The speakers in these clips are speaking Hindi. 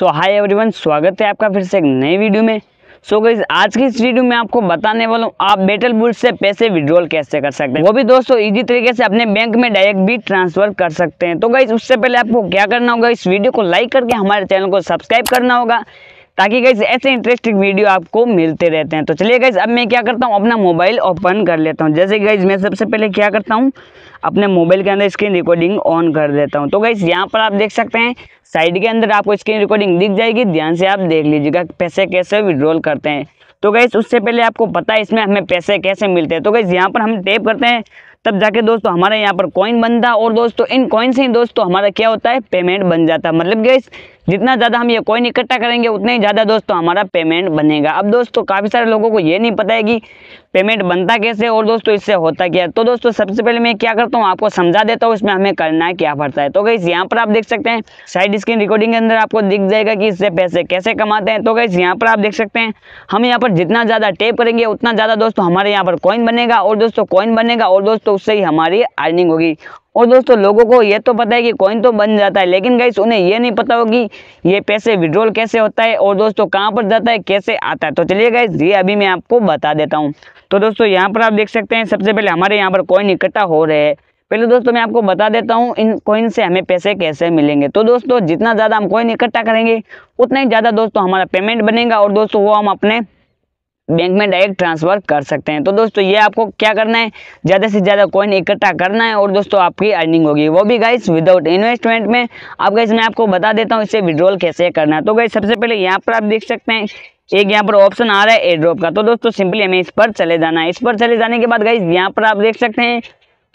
सो हाय एवरीवन स्वागत है आपका फिर से एक नए वीडियो में सो so गई आज की इस वीडियो में आपको बताने वाला हूँ आप बेटल बुल्स से पैसे विड्रॉल कैसे कर सकते हैं वो भी दोस्तों इजी तरीके से अपने बैंक में डायरेक्ट भी ट्रांसफर कर सकते हैं तो गई उससे पहले आपको क्या करना होगा इस वीडियो को लाइक करके हमारे चैनल को सब्सक्राइब करना होगा ताकि गैस ऐसे इंटरेस्टिंग वीडियो आपको मिलते रहते हैं तो चलिए गैस अब मैं क्या करता हूँ अपना मोबाइल ओपन कर लेता हूँ जैसे गैस मैं सबसे पहले क्या करता हूँ अपने मोबाइल के अंदर स्क्रीन रिकॉर्डिंग ऑन कर देता हूँ तो गैस यहाँ पर आप देख सकते हैं साइड के अंदर आपको स्क्रीन रिकॉर्डिंग दिख जाएगी ध्यान से आप देख लीजिएगा पैसे कैसे विड्रॉल करते हैं तो गैस उससे पहले आपको पता है इसमें हमें पैसे कैसे मिलते हैं तो गैस यहाँ पर हम टेप करते हैं तब जाके दोस्तों हमारे यहाँ पर कॉइन बनता और दोस्तों इन कॉइन से ही दोस्तों हमारा क्या होता है पेमेंट बन जाता है मतलब गैस जितना ज़्यादा हम ये कोइन इकट्ठा करेंगे उतना ही ज़्यादा दोस्तों हमारा पेमेंट बनेगा अब दोस्तों काफ़ी सारे लोगों को ये नहीं पता है कि पेमेंट बनता कैसे और दोस्तों इससे होता क्या है तो दोस्तों सबसे पहले मैं क्या करता हूँ आपको समझा देता हूँ इसमें हमें करना क्या पड़ता है तो गई यहाँ पर आप देख सकते हैं साइड स्क्रीन रिकॉर्डिंग के अंदर आपको दिख जाएगा कि इससे पैसे कैसे कमाते हैं तो गई यहाँ पर आप देख सकते हैं हम यहाँ पर जितना ज़्यादा टेप करेंगे उतना ज़्यादा दोस्तों हमारे यहाँ पर कॉइन बनेगा और दोस्तों कॉइन बनेगा और दोस्तों उससे ही हमारी अर्निंग होगी और दोस्तों लोगों को ये तो पता है कि कॉइन तो बन जाता है लेकिन गाइस उन्हें ये नहीं पता होगी ये पैसे विड्रॉल कैसे होता है और दोस्तों कहाँ पर जाता है कैसे आता है तो चलिए गाइस ये अभी मैं आपको बता देता हूँ तो दोस्तों यहाँ पर आप देख सकते हैं सबसे पहले हमारे यहाँ पर कॉइन इकट्ठा हो रहे हैं पहले दोस्तों मैं आपको बता देता हूँ इन कॉइन से हमें पैसे कैसे मिलेंगे तो दोस्तों जितना ज़्यादा हम कॉइन इकट्ठा करेंगे उतना ही ज़्यादा दोस्तों हमारा पेमेंट बनेगा और दोस्तों वो हम अपने बैंक में डायरेक्ट ट्रांसफ़र कर सकते हैं तो दोस्तों ये आपको क्या करना है ज़्यादा से ज़्यादा कॉइन इकट्ठा करना है और दोस्तों आपकी अर्निंग होगी वो भी गाइस विदाउट इन्वेस्टमेंट में आप गाइस मैं आपको बता देता हूँ इसे विड्रॉल कैसे करना है तो गाइस सबसे पहले यहाँ पर आप देख सकते हैं एक यहाँ पर ऑप्शन आ रहा है एड्रॉप का तो दोस्तों सिंपली हमें इस पर चले जाना है इस पर चले जाने के बाद गाइज यहाँ पर आप देख सकते हैं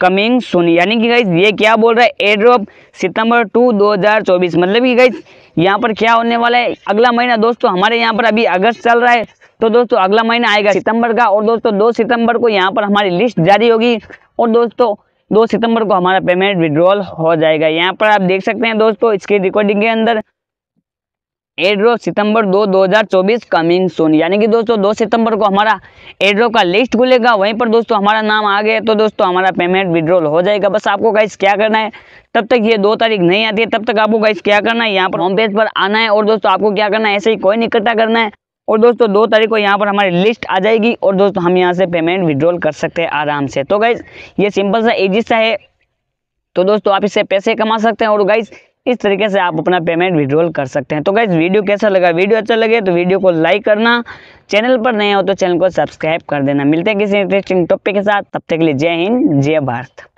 कमिंग सुन यानी कि गाइज ये क्या बोल रहा है एड्रॉप सितंबर टू चौबीस मतलब कि गाइज यहाँ पर क्या होने वाला है अगला महीना दोस्तों हमारे यहाँ पर अभी अगस्त चल रहा है तो दोस्तों अगला महीना आएगा सितंबर का और दोस्तों दो सितंबर को यहाँ पर हमारी लिस्ट जारी होगी और दोस्तों दो सितंबर को हमारा पेमेंट विड्रॉल हो जाएगा यहाँ पर आप देख सकते हैं दोस्तों इसकी रिकॉर्डिंग के अंदर एड्रो सितंबर दो दो कमिंग सोन यानी कि दोस्तों दो सितंबर को हमारा एड्रो का लिस्ट खुलेगा वहीं पर दोस्तों हमारा नाम आ गया तो दोस्तों हमारा पेमेंट विड्रॉल हो जाएगा बस आपको गाइस क्या करना है तब तक ये दो तारीख नहीं आती है तब तक आपको गाइस क्या करना है यहाँ पर होम पेज पर आना है और दोस्तों आपको क्या करना है ऐसे ही कोई निकटा करना है और दोस्तों दो तारीख को यहाँ पर हमारी लिस्ट आ जाएगी और दोस्तों हम यहाँ से पेमेंट विड्रॉल कर सकते हैं आराम से तो गाइज ये सिंपल सा एजी सा है तो दोस्तों आप इससे पैसे कमा सकते हैं और गाइज इस तरीके से आप अपना पेमेंट विड्रॉल कर सकते हैं तो गाइज वीडियो कैसा लगा वीडियो अच्छा लगे तो वीडियो को लाइक करना चैनल पर नए हो तो चैनल को सब्सक्राइब कर देना मिलते हैं किसी इंटरेस्टिंग टॉपिक के साथ तब तक के लिए जय हिंद जय भारत